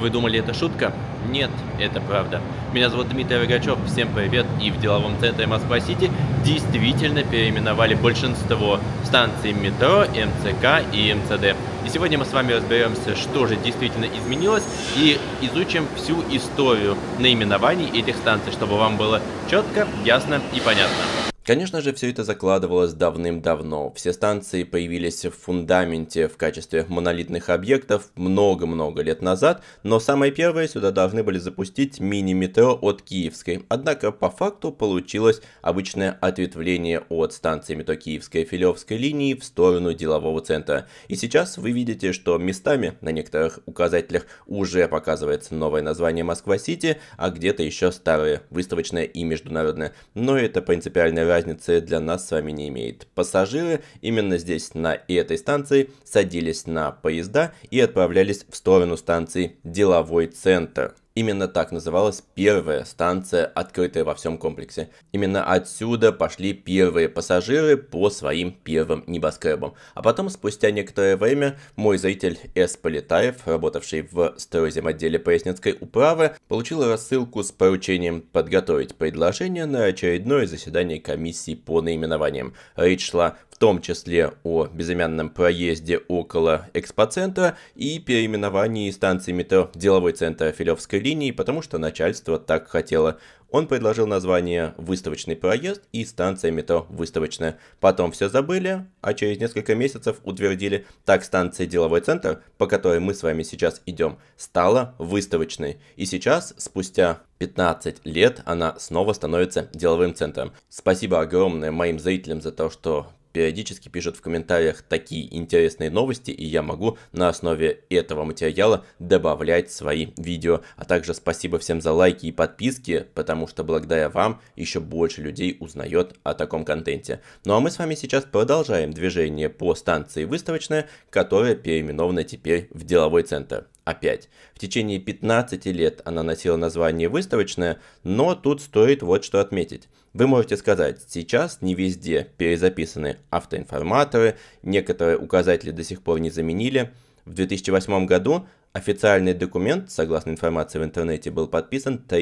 Вы думали, это шутка? Нет, это правда. Меня зовут Дмитрий Рогачев, всем привет, и в деловом центре Москва-Сити действительно переименовали большинство станций метро, МЦК и МЦД. И сегодня мы с вами разберемся, что же действительно изменилось, и изучим всю историю наименований этих станций, чтобы вам было четко, ясно и понятно. Конечно же, все это закладывалось давным-давно. Все станции появились в фундаменте в качестве монолитных объектов много-много лет назад, но самые первые сюда должны были запустить мини-метро от Киевской. Однако, по факту, получилось обычное ответвление от станции метро Киевской Филевской линии в сторону делового центра. И сейчас вы видите, что местами на некоторых указателях уже показывается новое название Москва-Сити, а где-то еще старое выставочное и международное. Но это принципиальная разница разницы для нас с вами не имеет. Пассажиры именно здесь, на этой станции, садились на поезда и отправлялись в сторону станции «Деловой центр». Именно так называлась первая станция, открытая во всем комплексе. Именно отсюда пошли первые пассажиры по своим первым небоскребам. А потом, спустя некоторое время, мой зритель С. Полетаев, работавший в стройземотделе Пресненской управы, получил рассылку с поручением подготовить предложение на очередное заседание комиссии по наименованиям. Речь шла том числе о безымянном проезде около экспоцентра и переименовании станции метро «Деловой центр Филевской линии», потому что начальство так хотело. Он предложил название «Выставочный проезд» и «Станция метро Выставочная». Потом все забыли, а через несколько месяцев утвердили, так станция «Деловой центр», по которой мы с вами сейчас идем, стала выставочной. И сейчас, спустя 15 лет, она снова становится деловым центром. Спасибо огромное моим зрителям за то, что периодически пишут в комментариях такие интересные новости, и я могу на основе этого материала добавлять свои видео. А также спасибо всем за лайки и подписки, потому что благодаря вам еще больше людей узнает о таком контенте. Ну а мы с вами сейчас продолжаем движение по станции выставочная, которая переименована теперь в деловой центр опять. В течение 15 лет она носила название выставочное, но тут стоит вот что отметить. Вы можете сказать, сейчас не везде перезаписаны автоинформаторы, некоторые указатели до сих пор не заменили. В 2008 году официальный документ, согласно информации в интернете, был подписан 3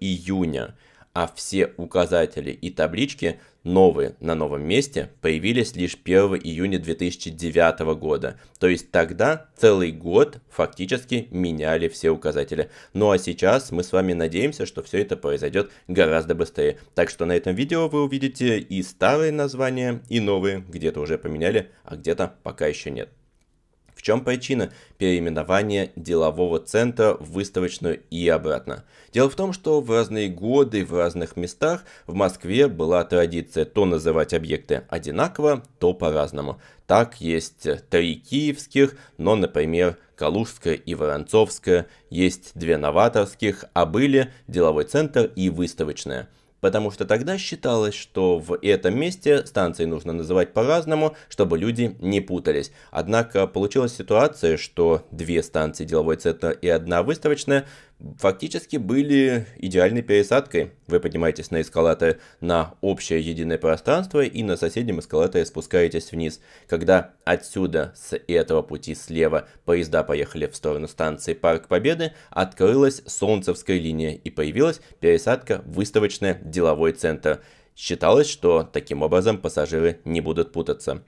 июня а все указатели и таблички новые на новом месте появились лишь 1 июня 2009 года. То есть тогда целый год фактически меняли все указатели. Ну а сейчас мы с вами надеемся, что все это произойдет гораздо быстрее. Так что на этом видео вы увидите и старые названия, и новые. Где-то уже поменяли, а где-то пока еще нет чем причина переименования делового центра в выставочную и обратно? Дело в том, что в разные годы в разных местах в Москве была традиция то называть объекты одинаково, то по-разному. Так есть три киевских, но, например, Калужская и Воронцовская, есть две новаторских, а были деловой центр и выставочная потому что тогда считалось, что в этом месте станции нужно называть по-разному, чтобы люди не путались. Однако получилась ситуация, что две станции деловой центр и одна выставочная – фактически были идеальной пересадкой. Вы поднимаетесь на эскалаторе на общее единое пространство и на соседнем эскалаторе спускаетесь вниз. Когда отсюда, с этого пути слева, поезда поехали в сторону станции Парк Победы, открылась Солнцевская линия и появилась пересадка выставочная деловой центр. Считалось, что таким образом пассажиры не будут путаться.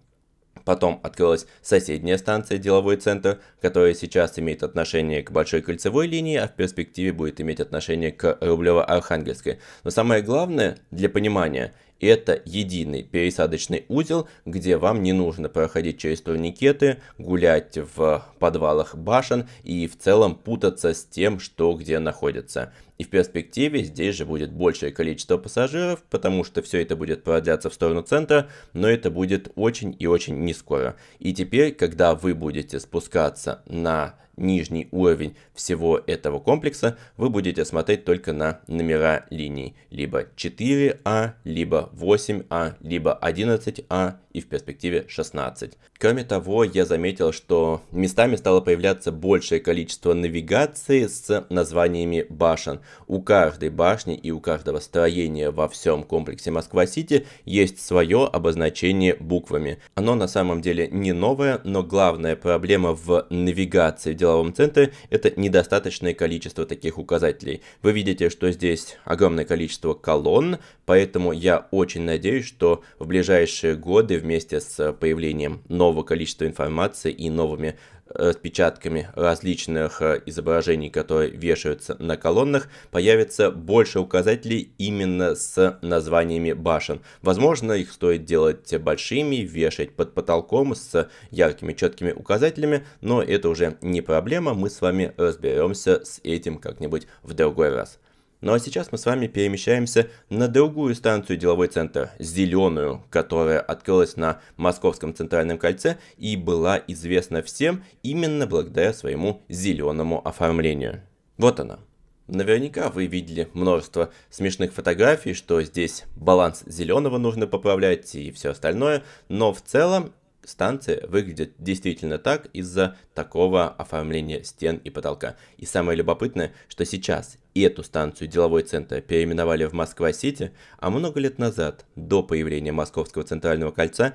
Потом открылась соседняя станция «Деловой центр», которая сейчас имеет отношение к Большой кольцевой линии, а в перспективе будет иметь отношение к Рублево-Архангельской. Но самое главное для понимания – это единый пересадочный узел, где вам не нужно проходить через турникеты, гулять в подвалах башен и в целом путаться с тем, что где находится. И в перспективе здесь же будет большее количество пассажиров, потому что все это будет продляться в сторону центра, но это будет очень и очень не скоро. И теперь, когда вы будете спускаться на нижний уровень всего этого комплекса вы будете смотреть только на номера линий. Либо 4А, либо 8А, либо 11А и в перспективе 16. Кроме того, я заметил, что местами стало появляться большее количество навигации с названиями башен. У каждой башни и у каждого строения во всем комплексе Москва-Сити есть свое обозначение буквами. Оно на самом деле не новое, но главная проблема в навигации в деловом центре – это недостаточное количество таких указателей. Вы видите, что здесь огромное количество колонн, поэтому я очень надеюсь, что в ближайшие годы вместе с появлением нового количества информации и новыми отпечатками различных э, изображений, которые вешаются на колоннах, появится больше указателей именно с названиями башен. Возможно, их стоит делать большими, вешать под потолком с яркими четкими указателями, но это уже не проблема, мы с вами разберемся с этим как-нибудь в другой раз. Ну а сейчас мы с вами перемещаемся на другую станцию деловой центр, зеленую, которая открылась на Московском центральном кольце и была известна всем именно благодаря своему зеленому оформлению. Вот она. Наверняка вы видели множество смешных фотографий, что здесь баланс зеленого нужно поправлять и все остальное, но в целом станции выглядят действительно так из-за такого оформления стен и потолка. И самое любопытное, что сейчас эту станцию деловой центр переименовали в Москва-Сити, а много лет назад, до появления Московского центрального кольца,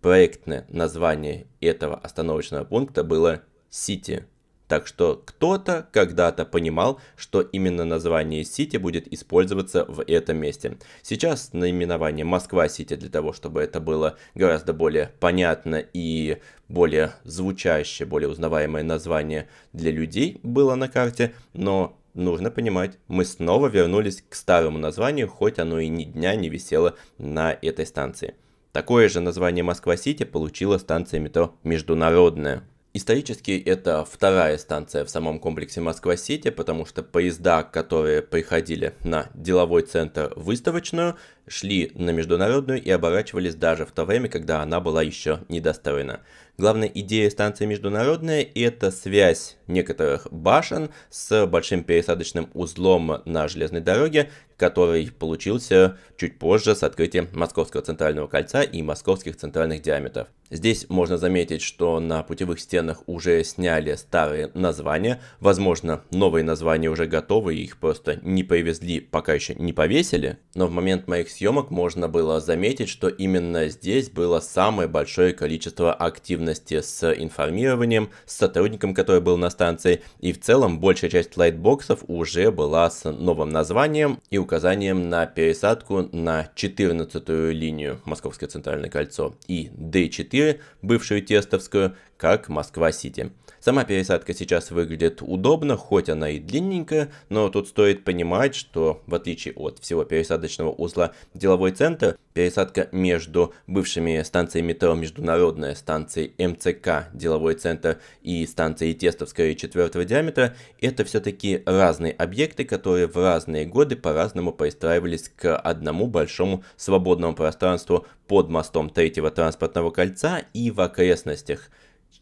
проектное название этого остановочного пункта было «Сити». Так что кто-то когда-то понимал, что именно название Сити будет использоваться в этом месте. Сейчас наименование Москва-Сити для того, чтобы это было гораздо более понятно и более звучащее, более узнаваемое название для людей было на карте, но нужно понимать, мы снова вернулись к старому названию, хоть оно и ни дня не висело на этой станции. Такое же название Москва-Сити получила станция метро «Международная». Исторически это вторая станция в самом комплексе Москва-Сити, потому что поезда, которые приходили на деловой центр выставочную, шли на международную и оборачивались даже в то время, когда она была еще недостроена. Главная идея станции международная – это связь некоторых башен с большим пересадочным узлом на железной дороге, который получился чуть позже с открытием Московского центрального кольца и московских центральных диаметров. Здесь можно заметить, что на путевых стенах уже сняли старые названия. Возможно, новые названия уже готовы, их просто не привезли, пока еще не повесили. Но в момент моих съемок можно было заметить, что именно здесь было самое большое количество активности с информированием, с сотрудником, который был на станции, и в целом большая часть лайтбоксов уже была с новым названием и указанием на пересадку на 14-ю линию Московское центральное кольцо и D4, бывшую Тестовскую, как Москва-Сити. Сама пересадка сейчас выглядит удобно, хоть она и длинненькая, но тут стоит понимать, что в отличие от всего пересадочного узла деловой центр, пересадка между бывшими станциями метро Международная, станцией МЦК деловой центр и станцией Тестовская четвертого диаметра, это все-таки разные объекты, которые в разные годы по-разному пристраивались к одному большому свободному пространству под мостом третьего транспортного кольца и в окрестностях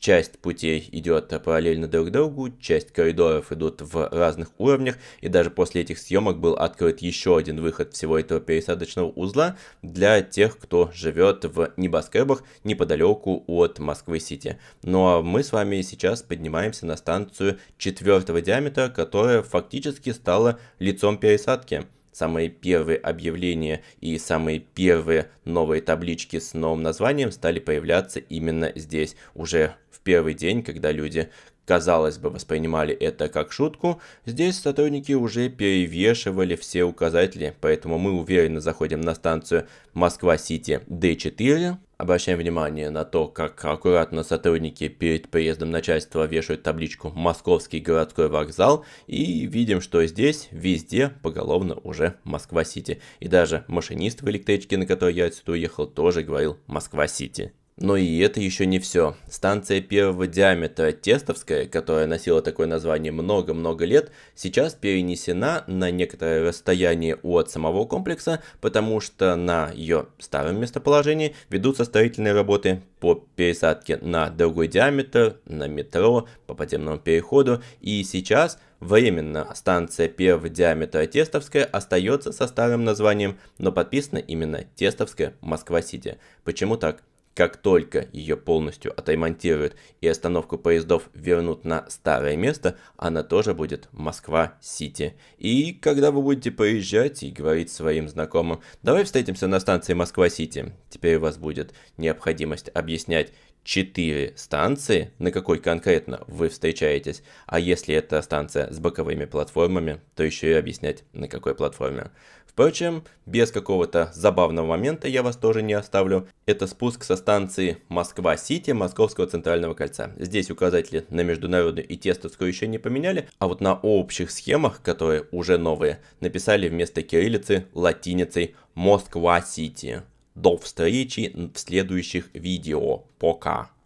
часть путей идет параллельно друг другу, часть коридоров идут в разных уровнях, и даже после этих съемок был открыт еще один выход всего этого пересадочного узла для тех, кто живет в небоскребах неподалеку от Москвы-Сити. Ну а мы с вами сейчас поднимаемся на станцию четвертого диаметра, которая фактически стала лицом пересадки самые первые объявления и самые первые новые таблички с новым названием стали появляться именно здесь. Уже первый день, когда люди, казалось бы, воспринимали это как шутку, здесь сотрудники уже перевешивали все указатели, поэтому мы уверенно заходим на станцию Москва-Сити D4, обращаем внимание на то, как аккуратно сотрудники перед приездом начальства вешают табличку «Московский городской вокзал» и видим, что здесь везде поголовно уже Москва-Сити. И даже машинист в электричке, на которой я отсюда уехал, тоже говорил «Москва-Сити». Но и это еще не все. Станция первого диаметра Тестовская, которая носила такое название много-много лет, сейчас перенесена на некоторое расстояние от самого комплекса, потому что на ее старом местоположении ведутся строительные работы по пересадке на другой диаметр, на метро, по подземному переходу. И сейчас временно станция первого диаметра Тестовская остается со старым названием, но подписана именно Тестовская Москва-Сити. Почему так? Как только ее полностью отремонтируют и остановку поездов вернут на старое место, она тоже будет Москва-Сити. И когда вы будете поезжать и говорить своим знакомым, давай встретимся на станции Москва-Сити, теперь у вас будет необходимость объяснять, четыре станции, на какой конкретно вы встречаетесь, а если это станция с боковыми платформами, то еще и объяснять, на какой платформе. Впрочем, без какого-то забавного момента я вас тоже не оставлю. Это спуск со станции Москва-Сити Московского центрального кольца. Здесь указатели на международную и тестовскую еще не поменяли, а вот на общих схемах, которые уже новые, написали вместо кириллицы латиницей Москва-Сити. До встречи в следующих видео. Пока.